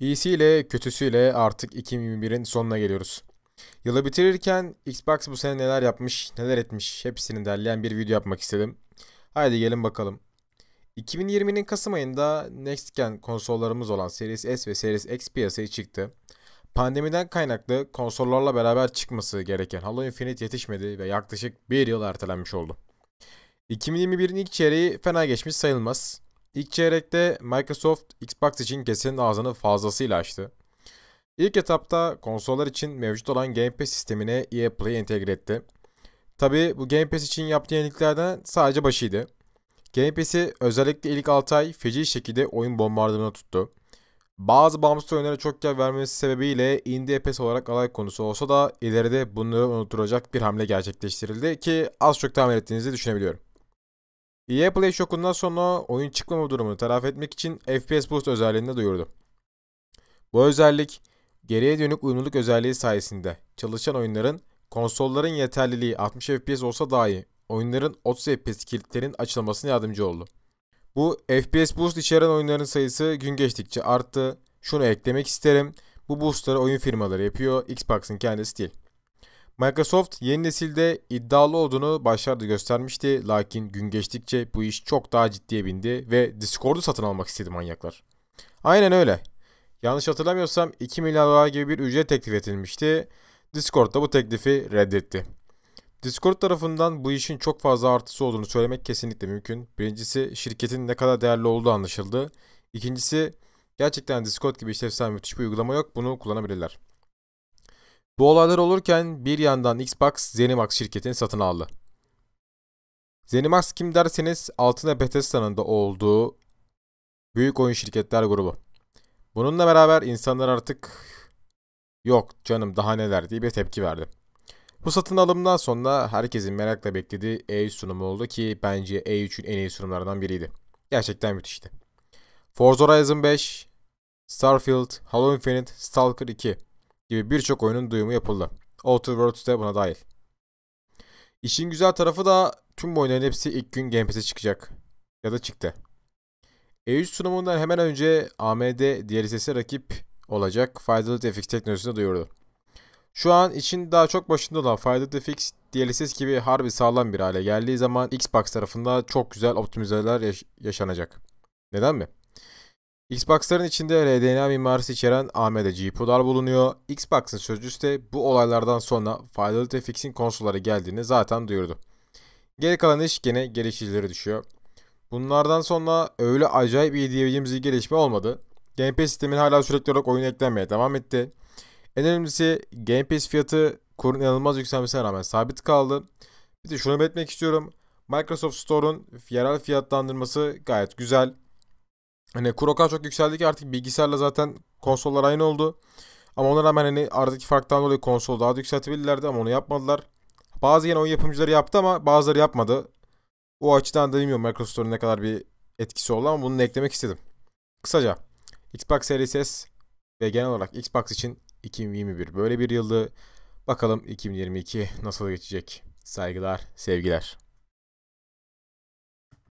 İyisiyle kötüsüyle artık 2021'in sonuna geliyoruz. Yılı bitirirken Xbox bu sene neler yapmış, neler etmiş hepsini derleyen bir video yapmak istedim. Haydi gelin bakalım. 2020'nin Kasım ayında Next Gen konsollarımız olan Series S ve Series X piyasaya çıktı. Pandemiden kaynaklı konsollarla beraber çıkması gereken Halo Infinite yetişmedi ve yaklaşık bir yıl ertelenmiş oldu. 2021'in ilk çeyreği fena geçmiş sayılmaz. İlk çeyrekte Microsoft Xbox için kesenin ağzını fazlasıyla açtı. İlk etapta konsollar için mevcut olan Game Pass sistemine EA Play entegre etti. Tabi bu Game Pass için yaptığı yeniliklerden sadece başıydı. Game Pass'i özellikle ilk 6 ay feci şekilde oyun bombardımanı tuttu. Bazı bağımsız oyunlara çok yer vermesi sebebiyle indie Pass olarak alay konusu olsa da ileride bunları unutturacak bir hamle gerçekleştirildi ki az çok tahmin ettiğinizi düşünebiliyorum. EA Play şokundan sonra oyun çıkmama durumunu telafi etmek için FPS Boost özelliğini duyurdu. Bu özellik geriye dönük uyumluluk özelliği sayesinde çalışan oyunların konsolların yeterliliği 60 FPS olsa dahi oyunların 30 FPS kilitlerinin açılmasına yardımcı oldu. Bu FPS Boost içeren oyunların sayısı gün geçtikçe arttı. Şunu eklemek isterim. Bu boostları oyun firmaları yapıyor, Xbox'ın kendisi değil. Microsoft yeni nesilde iddialı olduğunu başlarda göstermişti lakin gün geçtikçe bu iş çok daha ciddiye bindi ve Discord'u satın almak istedi manyaklar. Aynen öyle. Yanlış hatırlamıyorsam 2 milyar dolar gibi bir ücret teklif edilmişti. Discord da bu teklifi reddetti. Discord tarafından bu işin çok fazla artısı olduğunu söylemek kesinlikle mümkün. Birincisi şirketin ne kadar değerli olduğu anlaşıldı. İkincisi gerçekten Discord gibi işlevsel müthiş bir uygulama yok. Bunu kullanabilirler. Bu olaylar olurken bir yandan Xbox ZeniMax şirketini satın aldı. ZeniMax kim derseniz altında Bethesda'nın da olduğu büyük oyun şirketler grubu. Bununla beraber insanlar artık yok canım daha neler diye bir tepki verdi. Bu satın alımdan sonra herkesin merakla beklediği E3 sunumu oldu ki bence E3'ün en iyi sunumlarından biriydi. Gerçekten müthişti. Forza Horizon 5, Starfield, Halo Infinite, Stalker 2 gibi birçok oyunun duyumu yapıldı. Outer Worlds de buna dahil. İşin güzel tarafı da tüm bu oyunların hepsi ilk gün Game Pass'e çıkacak. Ya da çıktı. E3 sunumundan hemen önce AMD DLSS'e rakip olacak Fidelity FX teknolojisini duyurdu. Şu an için daha çok başında olan Fidelity FX DLSS gibi harbi sağlam bir hale geldiği zaman Xbox tarafında çok güzel optimizeler yaş- yaşanacak. Neden mi? Xbox'ların içinde RDNA mimarisi içeren AMD GPU'lar bulunuyor. Xbox'ın sözcüsü de bu olaylardan sonra Fidelity Fix'in konsollara geldiğini zaten duyurdu. Geri kalan iş gene geliştiricilere düşüyor. Bunlardan sonra öyle acayip iyi diyebileceğimiz bir gelişme olmadı. Game Pass sistemin hala sürekli olarak oyun eklenmeye devam etti. En önemlisi Game Pass fiyatı kurun inanılmaz yükselmesine rağmen sabit kaldı. Bir de şunu belirtmek istiyorum. Microsoft Store'un yerel fiyatlandırması gayet güzel. Hani kuru kadar çok yükseldi ki artık bilgisayarla zaten konsollar aynı oldu. Ama ona rağmen hani aradaki farktan dolayı konsol daha da yükseltebilirlerdi ama onu yapmadılar. Bazı yine oyun yapımcıları yaptı ama bazıları yapmadı. O açıdan da bilmiyorum Microsoft'un ne kadar bir etkisi oldu ama bunu eklemek istedim. Kısaca Xbox Series S ve genel olarak Xbox için 2021 böyle bir yıldı. Bakalım 2022 nasıl geçecek. Saygılar, sevgiler.